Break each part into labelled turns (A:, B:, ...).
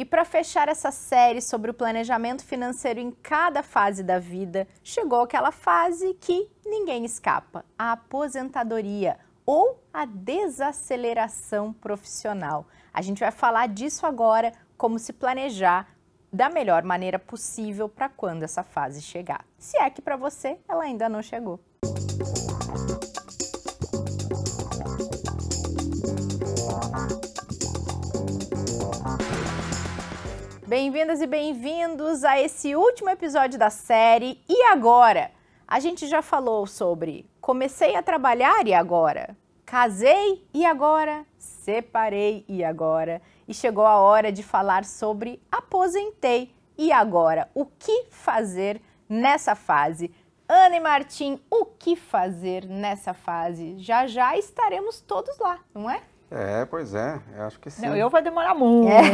A: E para fechar essa série sobre o planejamento financeiro em cada fase da vida, chegou aquela fase que ninguém escapa: a aposentadoria ou a desaceleração profissional. A gente vai falar disso agora, como se planejar da melhor maneira possível para quando essa fase chegar. Se é que para você ela ainda não chegou. Música Bem-vindas e bem-vindos a esse último episódio da série E Agora? A gente já falou sobre comecei a trabalhar e agora? Casei e agora? Separei e agora? E chegou a hora de falar sobre aposentei e agora? O que fazer nessa fase? Ana e Martim, o que fazer nessa fase? Já já estaremos todos lá, não é?
B: É, pois é, eu acho que sim. Não, eu vou demorar muito. É,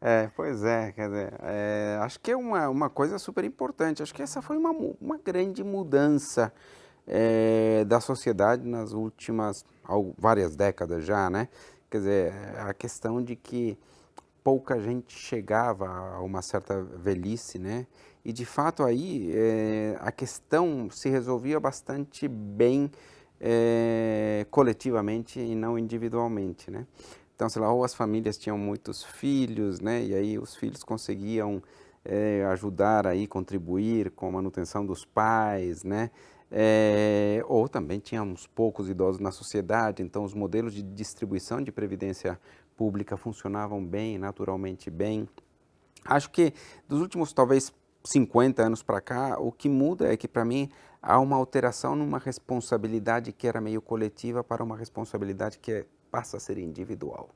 B: é pois é, quer dizer, é, acho que é uma, uma coisa super importante, acho que essa foi uma, uma grande mudança é, da sociedade nas últimas várias décadas já, né? Quer dizer, a questão de que pouca gente chegava a uma certa velhice, né? E de fato aí é, a questão se resolvia bastante bem é, coletivamente e não individualmente, né? Então, sei lá, ou as famílias tinham muitos filhos, né? E aí os filhos conseguiam é, ajudar aí, contribuir com a manutenção dos pais, né? É, ou também tínhamos poucos idosos na sociedade, então os modelos de distribuição de previdência pública funcionavam bem, naturalmente bem. Acho que dos últimos, talvez, 50 anos para cá, o que muda é que, para mim, há uma alteração numa responsabilidade que era meio coletiva para uma responsabilidade que é, passa a ser individual.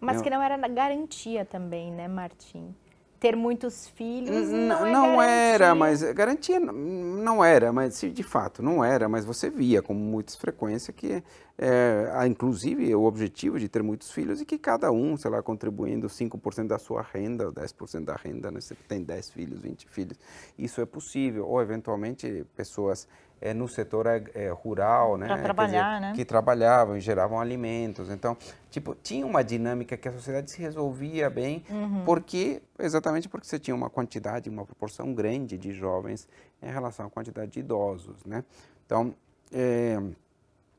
B: Mas que
A: não era garantia também, né, Martim? Ter muitos filhos não, é não, não era, mas
B: garantia não era, mas de fato não era, mas você via com muita frequência que, é, eh, há, inclusive, o objetivo de ter muitos filhos e que cada um, sei lá, contribuindo 5% da sua renda, 10% da renda, né, você tem 10 filhos, 20 filhos, isso é possível, ou eventualmente pessoas é, no setor é, é rural, né? Para trabalhar, dizer, né? Que trabalhavam e geravam alimentos. Então, tipo, tinha uma dinâmica que a sociedade se resolvia bem, uhum. porque exatamente porque você tinha uma quantidade, uma proporção grande de jovens em relação à quantidade de idosos, né? Então, é,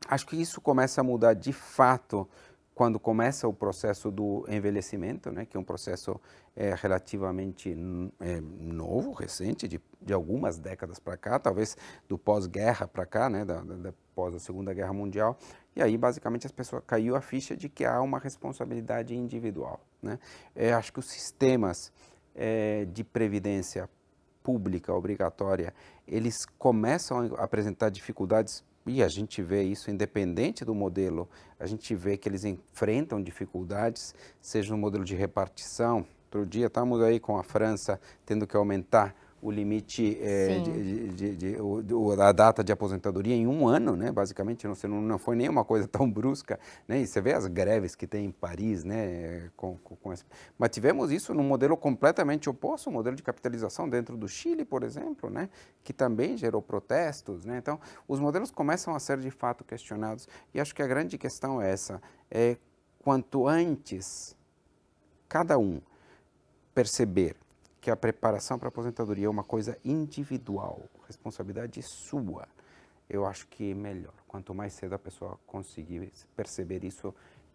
B: acho que isso começa a mudar de fato quando começa o processo do envelhecimento, né, que é um processo é, relativamente é, novo, recente, de, de algumas décadas para cá, talvez do pós-guerra para cá, né, da, da, pós a Segunda Guerra Mundial, e aí basicamente as pessoas caiu a ficha de que há uma responsabilidade individual. Né? Eu é, acho que os sistemas é, de previdência pública obrigatória, eles começam a apresentar dificuldades e a gente vê isso independente do modelo, a gente vê que eles enfrentam dificuldades, seja no modelo de repartição. Outro dia estamos aí com a França tendo que aumentar o limite é, de, de, de, a data de aposentadoria em um ano, né? Basicamente, não, não foi nenhuma coisa tão brusca, né? E você vê as greves que tem em Paris, né? Com, com, com esse... Mas tivemos isso num modelo completamente oposto, um modelo de capitalização dentro do Chile, por exemplo, né? Que também gerou protestos, né? Então, os modelos começam a ser de fato questionados e acho que a grande questão é essa: é quanto antes cada um perceber que a preparação para a aposentadoria é uma coisa individual, responsabilidade sua, eu acho que melhor. Quanto mais cedo a pessoa conseguir perceber isso,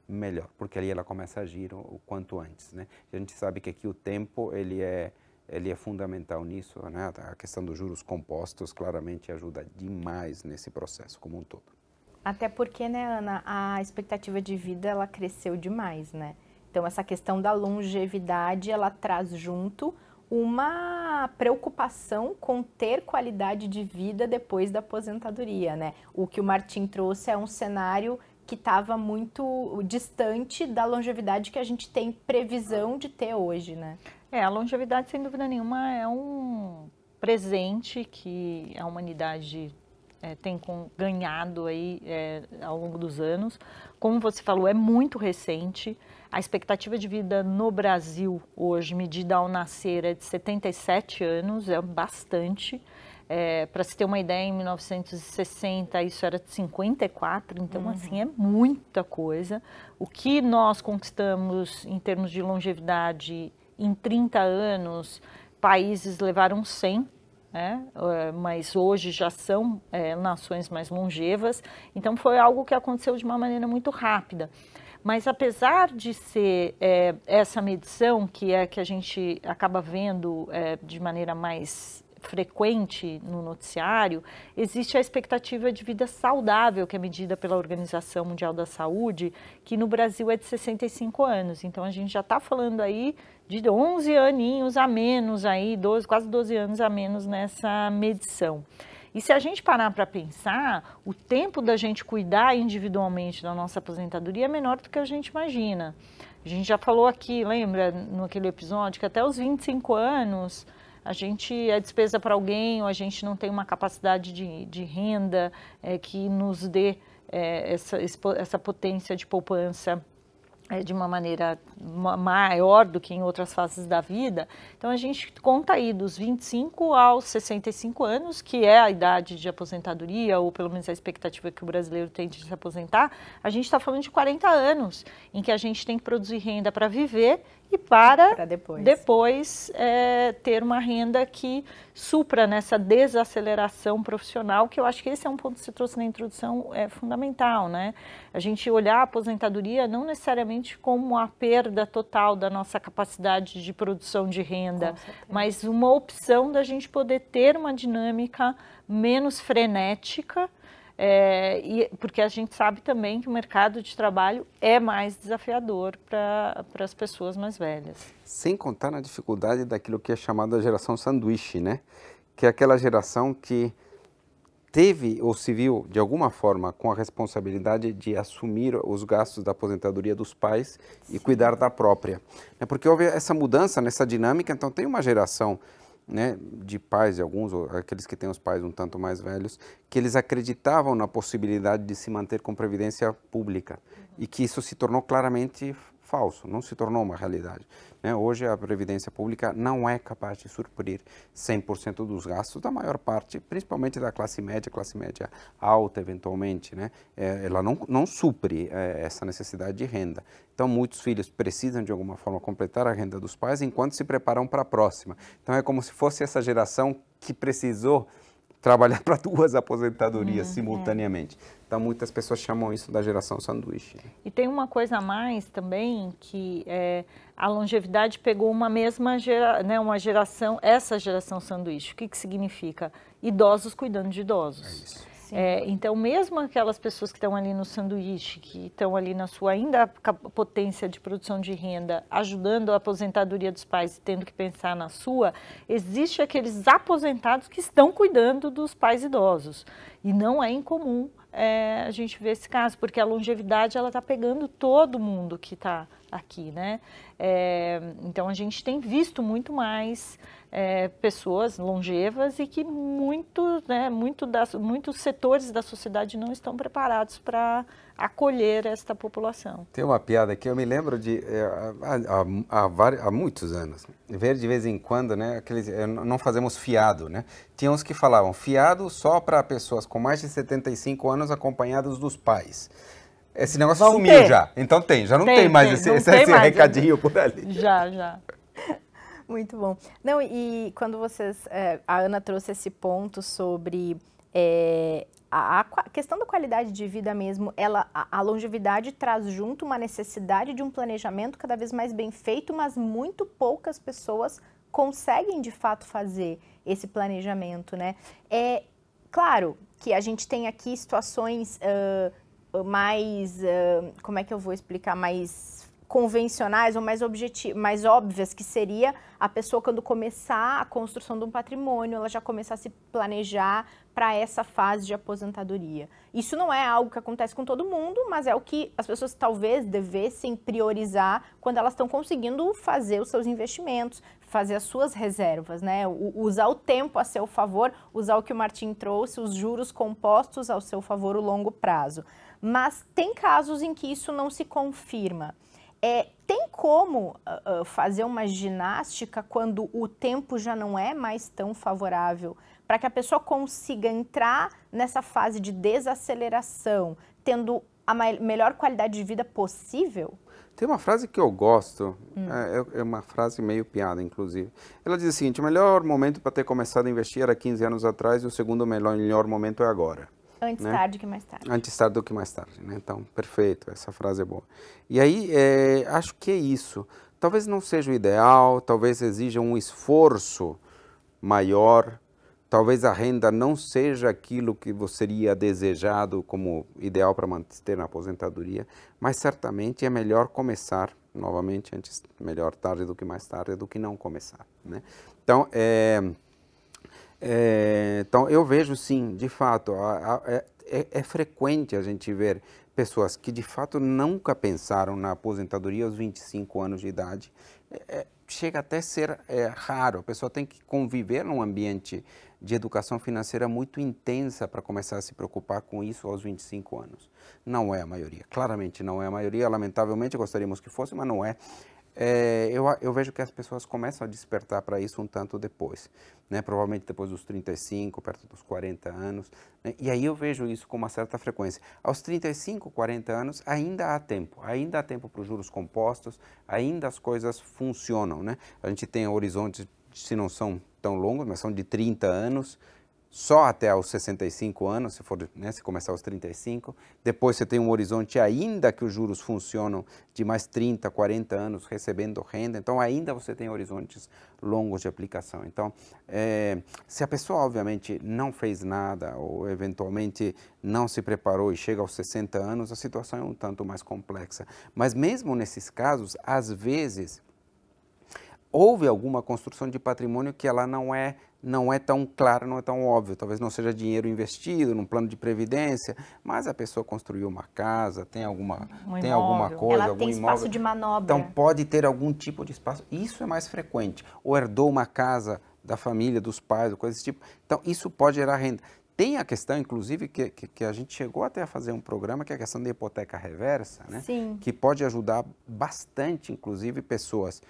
B: melhor, porque ali ela começa a agir o, o quanto antes, né? A gente sabe que aqui o tempo ele é ele é fundamental nisso, né? A questão dos juros compostos claramente ajuda demais nesse processo como um todo.
A: Até porque, né, Ana, a expectativa de vida ela cresceu demais, né? Então essa questão da longevidade ela traz junto uma preocupação com ter qualidade de vida depois da aposentadoria, né? O que o Martin trouxe é um cenário que estava muito distante da longevidade que a gente tem previsão
C: de ter hoje, né? É, a longevidade, sem dúvida nenhuma, é um presente que a humanidade é, tem com, ganhado aí é, ao longo dos anos. Como você falou, é muito recente. A expectativa de vida no Brasil hoje, medida ao nascer, é de 77 anos, é bastante. É, para se ter uma ideia, em 1960 isso era de 54, então uhum. assim é muita coisa. O que nós conquistamos em termos de longevidade em 30 anos, países levaram 100 né? Eh, mas hoje já são é, nações mais longevas. Então foi algo que aconteceu de uma maneira muito rápida. Mas apesar de ser é, essa medição, que é que a gente acaba vendo é, de maneira mais frequente no noticiário, existe a expectativa de vida saudável, que é medida pela Organização Mundial da Saúde, que no Brasil é de 65 anos. Então a gente já está falando aí de 11 aninhos a menos aí, 12, quase 12 anos a menos nessa medição. E se a gente parar para pensar, o tempo da gente cuidar individualmente da nossa aposentadoria é menor do que a gente imagina. A gente já falou aqui, lembra, naquele episódio, que até os 25 anos a gente é despesa para alguém ou a gente não tem uma capacidade de, de renda é, que nos dê é, essa, essa potência de poupança é, de uma maneira maior do que em outras fases da vida. Então a gente conta aí dos 25 aos 65 anos, que é a idade de aposentadoria, ou pelo menos a expectativa que o brasileiro tem de se aposentar, a gente está falando de 40 anos, em que a gente tem que produzir renda para viver e para, para depois, depois é, ter uma renda que supra nessa desaceleração profissional, que eu acho que esse é um ponto que você trouxe na introdução é, fundamental, né? A gente olhar a aposentadoria não necessariamente como a perda total da nossa capacidade de produção de renda, mas uma opção da gente poder ter uma dinâmica menos frenética. É, e, porque a gente sabe também que o mercado de trabalho é mais desafiador para as pessoas mais
B: velhas. Sem contar na dificuldade daquilo que é chamado a geração sanduíche, né? Que é aquela geração que teve ou se viu de alguma forma com a responsabilidade de assumir os gastos da aposentadoria dos pais Sim. e cuidar da própria. É porque houve essa mudança nessa dinâmica, então tem uma geração né, de pais, de alguns, aqueles que têm os pais um tanto mais velhos, que eles acreditavam na possibilidade de se manter com previdência pública e que isso se tornou claramente falso, não se tornou uma realidade. Né? Hoje a Previdência Pública não é capaz de suprir 100% dos gastos da maior parte, principalmente da classe média, classe média alta eventualmente. Né? É, ela não, não supre é, essa necessidade de renda. Então muitos filhos precisam de alguma forma completar a renda dos pais enquanto se preparam para a próxima. Então é como se fosse essa geração que precisou trabalhar para duas aposentadorias uhum, é. simultaneamente. É. Então, muitas pessoas chamam isso da geração sanduíche.
C: E tem uma coisa a mais também, que é, a longevidade pegou uma mesma gera, né, uma geração, essa geração sanduíche. O que, que significa? Idosos cuidando de idosos. É isso. É, então, mesmo aquelas pessoas que estão ali no sanduíche, que estão ali na sua ainda potência de produção de renda, ajudando a aposentadoria dos pais e tendo que pensar na sua, existe aqueles aposentados que estão cuidando dos pais idosos. E não é incomum é, a gente ver esse caso, porque a longevidade ela está pegando todo mundo que está aqui, né? É, então, a gente tem visto muito mais é, pessoas longevas e que muito, né, muito das, muitos setores da sociedade não estão preparados para acolher esta população.
B: Tem uma piada que eu me lembro de é, há, há, há, há muitos anos, ver de vez em quando, né, aqueles, é, não fazemos fiado, né? Tinha uns que falavam fiado só para pessoas com mais de 75 anos acompanhadas dos pais. Esse negócio Vão sumiu ter. já, então tem, já não tem, tem mais tem, esse, esse, tem esse mais. recadinho né? por ali.
A: Já, já. Muito bom. Não, e quando vocês. É, a Ana trouxe esse ponto sobre. É, a, questão da qualidade de vida mesmo, ela, a, a, longevidade traz junto uma necessidade de um planejamento cada vez mais bem feito, mas muito poucas pessoas conseguem de fato fazer esse planejamento, né? É claro que a gente tem aqui situações uh, mais, uh, como é que eu vou explicar, mais convencionais ou mais, mais óbvias, que seria a pessoa quando começar a construção de um patrimônio, ela já começar a se planejar para essa fase de aposentadoria. Isso não é algo que acontece com todo mundo, mas é o que as pessoas talvez devessem priorizar quando elas estão conseguindo fazer os seus investimentos, fazer as suas reservas, né? usar o tempo a seu favor, usar o que o Martin trouxe, os juros compostos ao seu favor o longo prazo. Mas tem casos em que isso não se confirma. É, tem como uh, fazer uma ginástica quando o tempo já não é mais tão favorável para que a pessoa consiga entrar nessa fase de desaceleração, tendo a melhor qualidade de vida possível?
B: Tem uma frase que eu gosto, hum. é, é, é uma frase meio piada, inclusive. Ela diz o seguinte: o melhor momento para ter começado a investir era 15 anos atrás e o segundo melhor, melhor momento é agora.
A: Antes né? tarde que mais
B: tarde. Antes tarde do que mais tarde, né? Então, perfeito, essa frase é boa. E aí, é, acho que é isso. Talvez não seja o ideal, talvez exija um esforço maior, talvez a renda não seja aquilo que você seria desejado como ideal para manter na aposentadoria, mas certamente é melhor começar novamente antes melhor tarde do que mais tarde do que não começar, né? Então, é é, então, eu vejo sim, de fato, a, a, é, é, é, frequente a gente ver pessoas que de fato nunca pensaram na aposentadoria aos 25 anos de idade. É, é chega até a ser é, raro, a pessoa tem que conviver num ambiente de educação financeira muito intensa para começar a se preocupar com isso aos 25 anos. Não é a maioria, claramente não é a maioria, lamentavelmente gostaríamos que fosse, mas não é é, eu, eu, vejo que as pessoas começam a despertar para isso um tanto depois, né? provavelmente depois dos 35, perto dos 40 anos, né? e aí eu vejo isso com uma certa frequência. Aos 35, 40 anos, ainda há tempo, ainda há tempo para os juros compostos, ainda as coisas funcionam. Né? A gente tem horizontes, se não são tão longos, mas são de 30 anos, só até aos 65 anos, se for né, se começar aos 35. Depois você tem um horizonte ainda que os juros funcionam de mais 30, 40 anos recebendo renda. Então ainda você tem horizontes longos de aplicação. Então, é, se a pessoa obviamente não fez nada ou eventualmente não se preparou e chega aos 60 anos, a situação é um tanto mais complexa. Mas mesmo nesses casos, às vezes houve alguma construção de patrimônio que ela não é não é tão claro, não é tão óbvio. Talvez não seja dinheiro investido num plano de previdência, mas a pessoa construiu uma casa, tem alguma, um tem alguma coisa, Ela algum tem imóvel. espaço de
A: manobra. Então
B: pode ter algum tipo de espaço. Isso é mais frequente. Ou herdou uma casa da família, dos pais, ou coisa desse tipo. Então isso pode gerar renda. Tem a questão, inclusive, que, que, que, a gente chegou até a fazer um programa, que é a questão da hipoteca reversa, né? Sim. Que pode ajudar bastante, inclusive, pessoas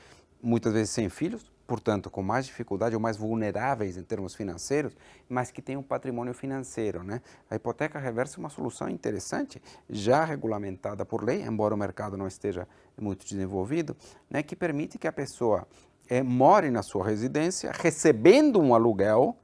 B: muitas vezes sem filhos, portanto, com mais dificuldade ou mais vulneráveis em termos financeiros, mas que têm um patrimônio financeiro. Né? A hipoteca reversa é uma solução interessante, já regulamentada por lei, embora o mercado não esteja muito desenvolvido, né, que permite que a pessoa é, more na sua residência, recebendo um aluguel,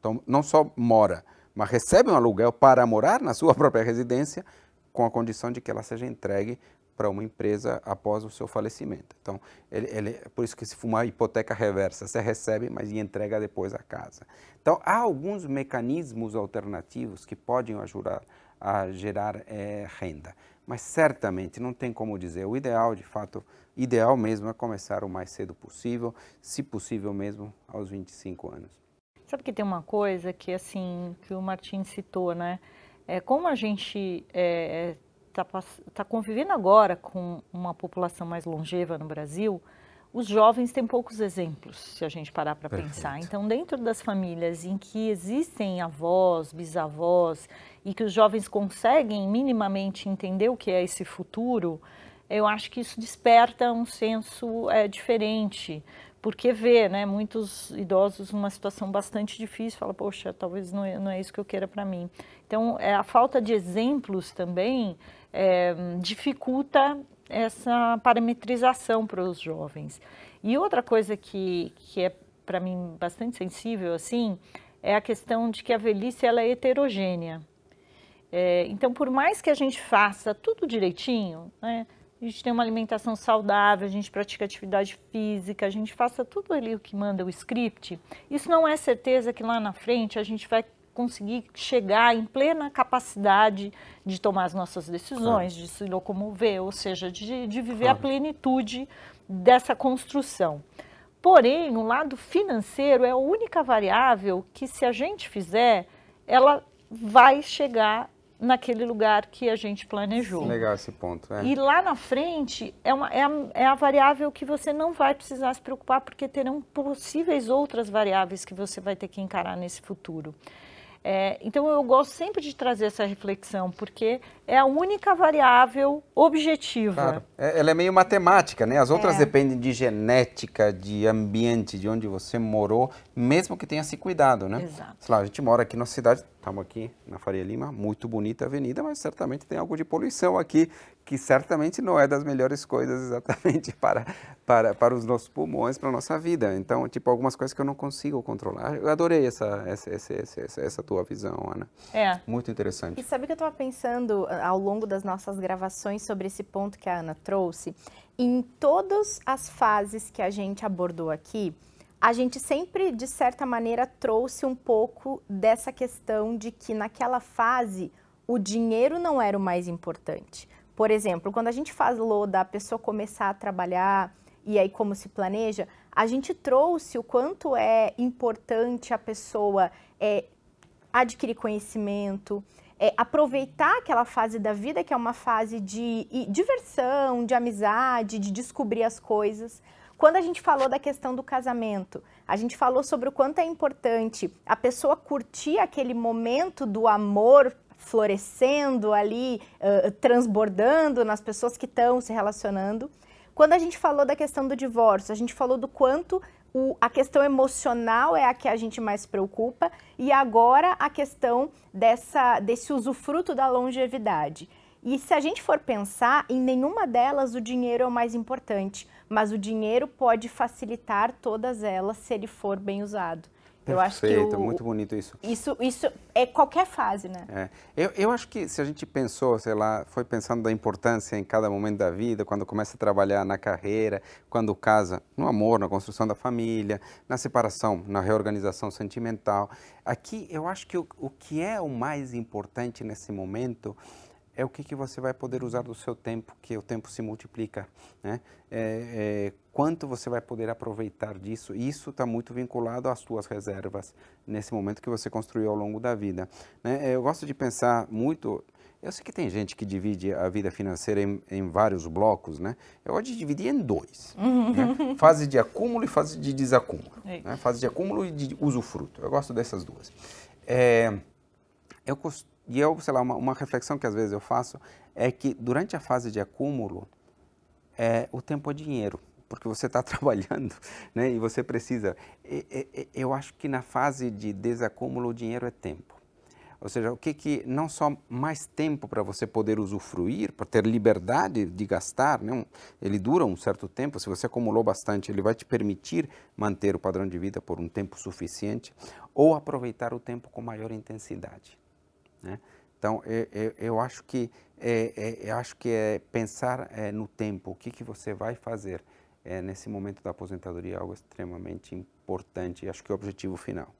B: então não só mora, mas recebe um aluguel para morar na sua própria residência, com a condição de que ela seja entregue para uma empresa após o seu falecimento. Então, ele, ele, é por isso que se fuma hipoteca reversa, você recebe, mas entrega depois a casa. Então, há alguns mecanismos alternativos que podem ajudar a gerar é, renda, mas certamente não tem como dizer. O ideal, de fato, ideal mesmo é começar o mais cedo possível, se possível mesmo aos 25 anos.
C: Sabe que tem uma coisa que assim que o Martin citou, né? É como a gente é, é está tá convivendo agora com uma população mais longeva no Brasil, os jovens têm poucos exemplos, se a gente parar para pensar. Então, dentro das famílias em que existem avós, bisavós, e que os jovens conseguem minimamente entender o que é esse futuro, eu acho que isso desperta um senso é, diferente, porque vê né, muitos idosos numa situação bastante difícil, fala, poxa, talvez não é, não é isso que eu queira para mim. Então, é, a falta de exemplos também é, dificulta essa parametrização para os jovens. E outra coisa que, que é para mim bastante sensível assim é a questão de que a velhice ela é heterogênea. É, então, por mais que a gente faça tudo direitinho, né, a gente tem uma alimentação saudável, a gente pratica atividade física, a gente faça tudo ali o que manda o script, isso não é certeza que lá na frente a gente vai conseguir chegar em plena capacidade de tomar as nossas decisões, claro. de se locomover, ou seja, de, de viver claro. a plenitude dessa construção. Porém, o lado financeiro é a única variável que, se a gente fizer, ela vai chegar naquele lugar que a gente
B: planejou. Legal esse ponto. É. E
C: lá na frente é, uma, é, a, é, a, variável que você não vai precisar se preocupar, porque terão possíveis outras variáveis que você vai ter que encarar nesse futuro. É, então eu gosto sempre de trazer essa reflexão, porque é a única variável objetiva. Claro.
B: É, ela é meio matemática, né? As outras é. dependem de genética, de ambiente, de onde você morou, mesmo que tenha se cuidado, né? Exato. Sei lá, a gente mora aqui na cidade, estamos aqui na Faria Lima, muito bonita a avenida, mas certamente tem algo de poluição aqui que certamente não é das melhores coisas exatamente para, para, para os nossos pulmões, para a nossa vida. Então, tipo, algumas coisas que eu não consigo controlar. Eu adorei essa, essa, essa, essa, essa tua visão, Ana. É. Muito interessante. E
A: sabe o que eu estava pensando ah, ao longo das nossas gravações sobre esse ponto que a Ana trouxe? Em todas as fases que a gente abordou aqui, a gente sempre, de certa maneira, trouxe um pouco dessa questão de que naquela fase o dinheiro não era o mais importante por exemplo, quando a gente falou da pessoa começar a trabalhar e aí como se planeja, a gente trouxe o quanto é importante a pessoa é, adquirir conhecimento, é, aproveitar aquela fase da vida que é uma fase de diversão, de amizade, de descobrir as coisas. Quando a gente falou da questão do casamento, a gente falou sobre o quanto é importante a pessoa curtir aquele momento do amor florescendo ali, uh, transbordando nas pessoas que estão se relacionando. Quando a gente falou da questão do divórcio, a gente falou do quanto o, a questão emocional é a que a gente mais preocupa e agora a questão dessa, desse usufruto da longevidade. E se a gente for pensar, em nenhuma delas o dinheiro é o mais importante, mas o dinheiro pode facilitar todas elas se ele for bem usado.
B: Perfeito, eu acho que é o, muito bonito isso.
A: Isso, isso é qualquer fase, né?
B: É. Eu, eu acho que se a gente pensou, sei lá, foi pensando da importância em cada momento da vida, quando começa a trabalhar na carreira, quando casa, no amor, na construção da família, na separação, na reorganização sentimental. Aqui eu acho que o, o que é o mais importante nesse momento é o que, que você vai poder usar do seu tempo, que o tempo se multiplica, né? É, é, quanto você vai poder aproveitar disso? Isso está muito vinculado às suas reservas nesse momento que você construiu ao longo da vida. Né? É, eu gosto de pensar muito. Eu sei que tem gente que divide a vida financeira em, em vários blocos, né? Eu gosto de dividir em dois: né? fase de acúmulo e fase de desacúmulo. É né? Fase de acúmulo e de usufruto. Eu gosto dessas duas. É, eu costumo e eu, sei lá, uma, uma, reflexão que às vezes eu faço é que durante a fase de acúmulo, é, o tempo é dinheiro, porque você está trabalhando né, e você precisa. E, e, eu acho que na fase de desacúmulo, o dinheiro é tempo. Ou seja, o que, que não só mais tempo para você poder usufruir, para ter liberdade de gastar, né? ele dura um certo tempo, se você acumulou bastante, ele vai te permitir manter o padrão de vida por um tempo suficiente, ou aproveitar o tempo com maior intensidade. Né? Então, eu, eu, eu, acho que é, é eu acho que é pensar é, no tempo, o que, que você vai fazer é, nesse momento da aposentadoria é algo extremamente importante, acho que é o objetivo final.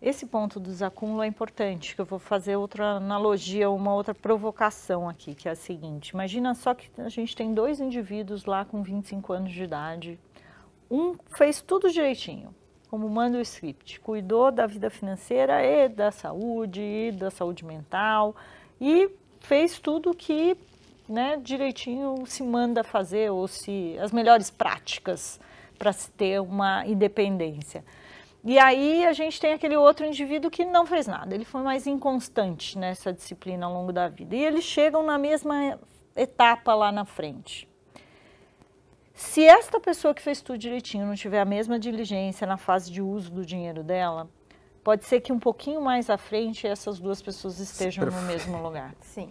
C: Esse ponto dos acúmulos é importante, que eu vou fazer outra analogia, uma outra provocação aqui, que é a seguinte. Imagina só que a gente tem dois indivíduos lá com 25 anos de idade. Um fez tudo direitinho, como manda o script, cuidou da vida financeira e da saúde, e da saúde mental, e fez tudo que né, direitinho se manda fazer, ou se as melhores práticas para se ter uma independência. E aí a gente tem aquele outro indivíduo que não fez nada, ele foi mais inconstante nessa disciplina ao longo da vida. E eles chegam na mesma etapa lá na frente. Se esta pessoa que fez tudo direitinho não tiver a mesma diligência na fase de uso do dinheiro dela, pode ser que um pouquinho mais à frente essas duas pessoas estejam no mesmo lugar. Sim.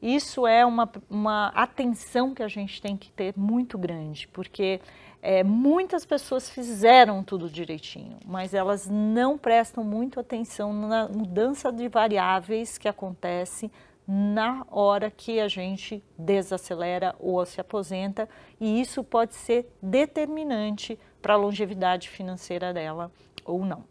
C: Isso é uma, uma atenção que a gente tem que ter muito grande, porque é, muitas pessoas fizeram tudo direitinho, mas elas não prestam muito atenção na mudança de variáveis que acontece na hora que a gente desacelera ou se aposenta, e isso pode ser determinante para a longevidade financeira dela ou não.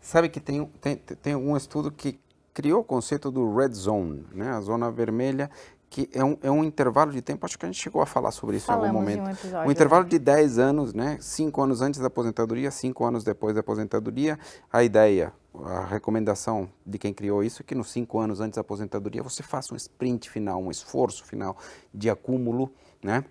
B: Sabe que tem, tem, tem um estudo que criou o conceito do red zone, né? a zona vermelha, que é um, é um intervalo de tempo, acho que a gente chegou a falar sobre isso Falamos em algum momento. Em um, episódio, um intervalo né? de 10 anos, né? 5 anos antes da aposentadoria, 5 anos depois da aposentadoria. A ideia, a recomendação de quem criou isso é que nos 5 anos antes da aposentadoria você faça um sprint final, um esforço final de acúmulo, né?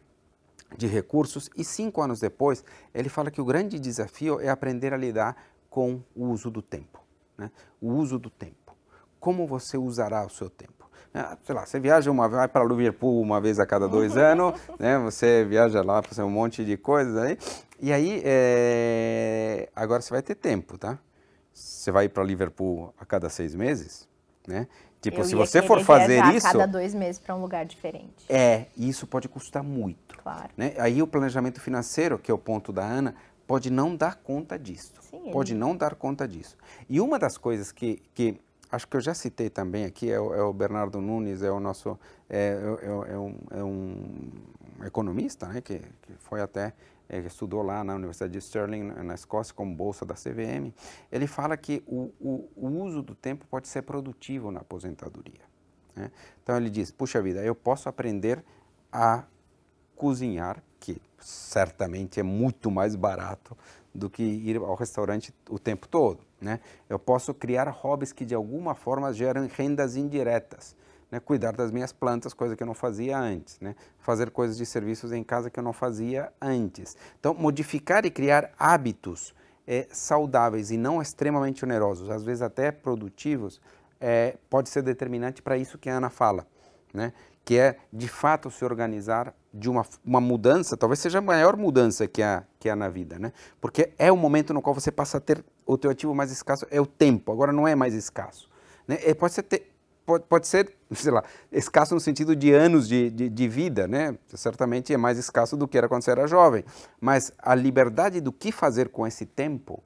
B: de recursos e cinco anos depois ele fala que o grande desafio é aprender a lidar com o uso do tempo, né? o uso do tempo, como você usará o seu tempo. É, sei lá, você viaja uma vai para Liverpool uma vez a cada dois anos, né? Você viaja lá para fazer um monte de coisas aí. E aí, é... agora você vai ter tempo, tá? Você vai para Liverpool a cada seis meses, né? Tipo, Eu se você for fazer isso, a cada
A: dois meses para um lugar diferente.
B: É, e isso pode custar muito. Claro. Né? Aí o planejamento financeiro, que é o ponto da Ana, pode não dar conta disso. Sim, pode não dar conta disso. E uma das coisas que, que acho que eu já citei também aqui, é o, é o Bernardo Nunes, é o nosso é, é, é, é um, é um, economista, né, que, que foi até, é, estudou lá na Universidade de Stirling, na Escócia, como bolsa da CVM. Ele fala que o, o, o uso do tempo pode ser produtivo na aposentadoria. Né? Então ele diz, puxa vida, eu posso aprender a cozinhar, que certamente é muito mais barato do que ir ao restaurante o tempo todo. Né? Eu posso criar hobbies que de alguma forma geram rendas indiretas. Né? Cuidar das minhas plantas, coisa que eu não fazia antes. Né? Fazer coisas de serviços em casa que eu não fazia antes. Então, modificar e criar hábitos é, saudáveis e não extremamente onerosos, às vezes até produtivos, é, pode ser determinante para isso que a Ana fala. Né? que é de fato se organizar de uma, uma mudança, talvez seja a maior mudança que há, que há na vida, né? Porque é o momento no qual você passa a ter o teu ativo mais escasso é o tempo, agora não é mais escasso. Né? É, pode, ser ter, pode, pode ser, sei lá, escasso no sentido de anos de, de, de, vida, né? certamente é mais escasso do que era quando você era jovem, mas a liberdade do que fazer com esse tempo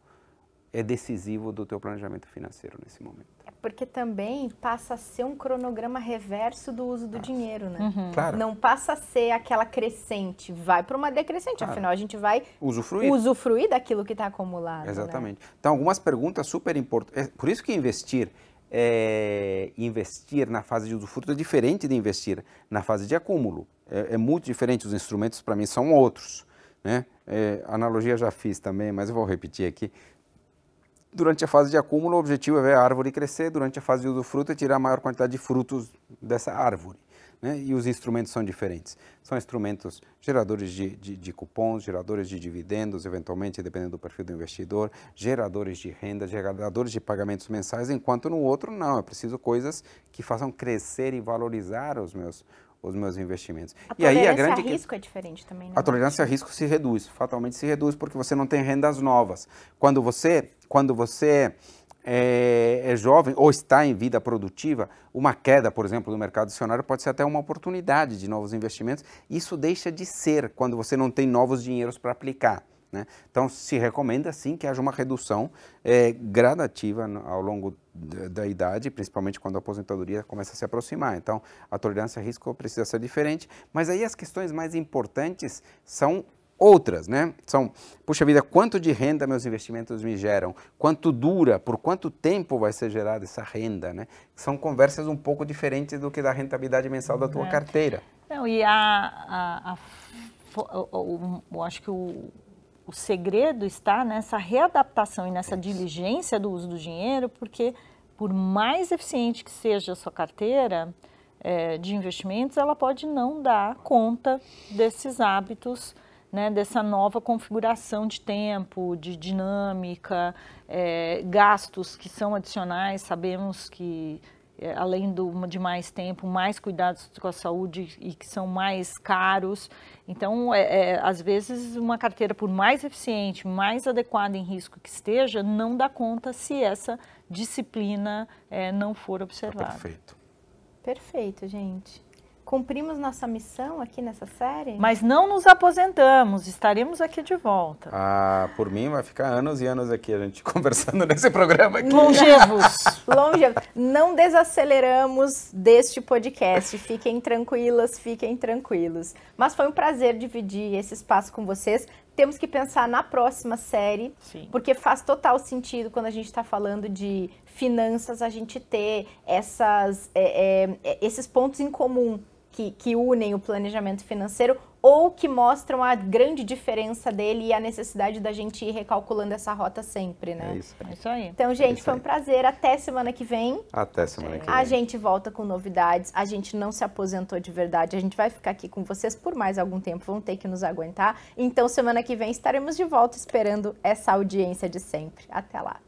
B: é decisivo do teu planejamento financeiro nesse momento.
A: É porque também passa a ser um cronograma reverso do uso do dinheiro, né? Uhum. Claro. Não passa a ser aquela crescente, vai para uma decrescente, claro. afinal a gente vai
B: usufruir, usufruir
A: daquilo que está acumulado. Né? Exatamente.
B: Né? Então, algumas perguntas super importantes. É, por isso que investir é, investir na fase de usufruto é diferente de investir na fase de acúmulo. É, é muito diferente, os instrumentos para mim são outros. Né? É, analogia já fiz também, mas eu vou repetir aqui. Durante a fase de acúmulo, o objetivo é ver a árvore crescer, durante a fase de usufruto é tirar a maior quantidade de frutos dessa árvore. Né? E os instrumentos são diferentes. São instrumentos geradores de, de, de, cupons, geradores de dividendos, eventualmente, dependendo do perfil do investidor, geradores de renda, geradores de pagamentos mensais, enquanto no outro não, é preciso coisas que façam crescer e valorizar os meus os meus investimentos. A e aí a grande a risco é diferente também, né? A tolerância a risco se reduz, fatalmente se reduz porque você não tem rendas novas. Quando você, quando você é, é, jovem ou está em vida produtiva, uma queda, por exemplo, do mercado acionário pode ser até uma oportunidade de novos investimentos. Isso deixa de ser quando você não tem novos dinheiros para aplicar. Né? Então, se recomenda sim que haja uma redução é, gradativa ao longo da idade, principalmente quando a aposentadoria começa a se aproximar. Então, a tolerância a risco precisa ser diferente, mas aí as questões mais importantes são outras, né? São, puxa vida, quanto de renda meus investimentos me geram? Quanto dura? Por quanto tempo vai ser gerada essa renda, né? São conversas um pouco diferentes do que da rentabilidade mensal da tua é. carteira.
C: Não, e a, a, a, eu acho que o, o segredo está nessa readaptação e nessa é diligência do uso do dinheiro, porque por mais eficiente que seja a sua carteira é, de investimentos, ela pode não dar conta desses hábitos, né, dessa nova configuração de tempo, de dinâmica, é, gastos que são adicionais, sabemos que é, além do, de mais tempo, mais cuidados com a saúde e que são mais caros. Então, é, é, às vezes, uma carteira, por mais eficiente, mais adequada em risco que esteja, não dá conta se essa disciplina é, não for observada. Tá perfeito. Perfeito, gente cumprimos nossa missão aqui nessa série? Mas não nos aposentamos, estaremos aqui de volta.
B: Ah, por mim vai ficar anos e anos aqui a gente conversando nesse programa aqui. Longevos.
A: Longevos. Não desaceleramos deste podcast. Fiquem tranquilas, fiquem tranquilos. Mas foi um prazer dividir esse espaço com vocês. Temos que pensar na próxima série, Sim. porque faz total sentido quando a gente está falando de finanças a gente ter essas, é, é, é esses pontos em comum que, que unem o planejamento financeiro ou que mostram a grande diferença dele e a necessidade da gente ir recalculando essa rota sempre, né? É isso, é isso aí. Então, é gente, é foi um prazer. Até semana que vem.
B: Até semana que vem. A gente
A: volta com novidades. A gente não se aposentou de verdade. A gente vai ficar aqui com vocês por mais algum tempo. Vão ter que nos aguentar. Então, semana que vem estaremos de volta esperando essa audiência de sempre. Até lá.